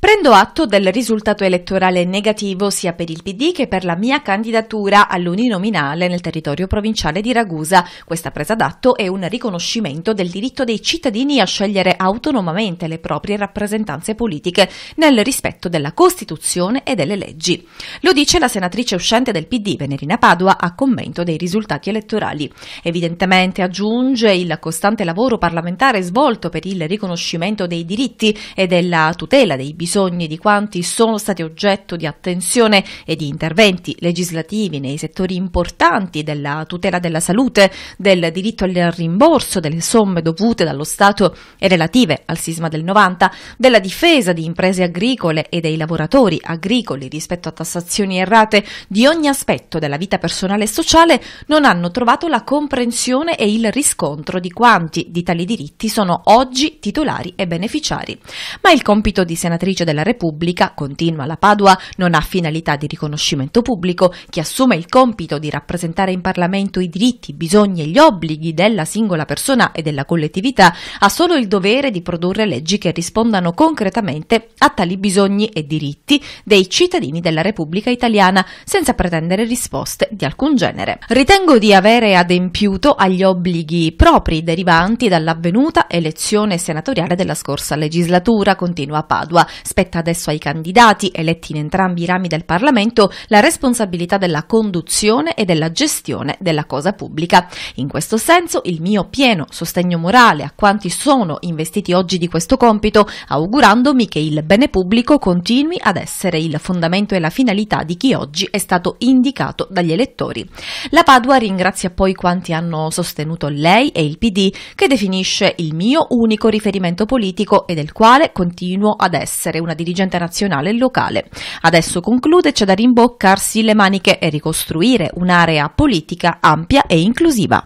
Prendo atto del risultato elettorale negativo sia per il PD che per la mia candidatura all'uninominale nel territorio provinciale di Ragusa. Questa presa d'atto è un riconoscimento del diritto dei cittadini a scegliere autonomamente le proprie rappresentanze politiche nel rispetto della Costituzione e delle leggi. Lo dice la senatrice uscente del PD Venerina Padua a commento dei risultati elettorali. Evidentemente aggiunge il costante lavoro parlamentare svolto per il riconoscimento dei diritti e della tutela dei bisogni bisogni di quanti sono stati oggetto di attenzione e di interventi legislativi nei settori importanti della tutela della salute, del diritto al rimborso delle somme dovute dallo Stato e relative al sisma del 90, della difesa di imprese agricole e dei lavoratori agricoli rispetto a tassazioni errate di ogni aspetto della vita personale e sociale, non hanno trovato la comprensione e il riscontro di quanti di tali diritti sono oggi titolari e beneficiari. Ma il compito di senatrice Procuratrice della Repubblica, continua la Padua, non ha finalità di riconoscimento pubblico, chi assume il compito di rappresentare in Parlamento i diritti, i bisogni e gli obblighi della singola persona e della collettività, ha solo il dovere di produrre leggi che rispondano concretamente a tali bisogni e diritti dei cittadini della Repubblica italiana, senza pretendere risposte di alcun genere. Ritengo di avere adempiuto agli obblighi propri derivanti dall'avvenuta elezione senatoriale della scorsa legislatura, continua Padua, Spetta adesso ai candidati, eletti in entrambi i rami del Parlamento, la responsabilità della conduzione e della gestione della cosa pubblica. In questo senso il mio pieno sostegno morale a quanti sono investiti oggi di questo compito, augurandomi che il bene pubblico continui ad essere il fondamento e la finalità di chi oggi è stato indicato dagli elettori. La Padua ringrazia poi quanti hanno sostenuto lei e il PD, che definisce il mio unico riferimento politico e del quale continuo ad essere una dirigente nazionale e locale. Adesso conclude c'è da rimboccarsi le maniche e ricostruire un'area politica ampia e inclusiva.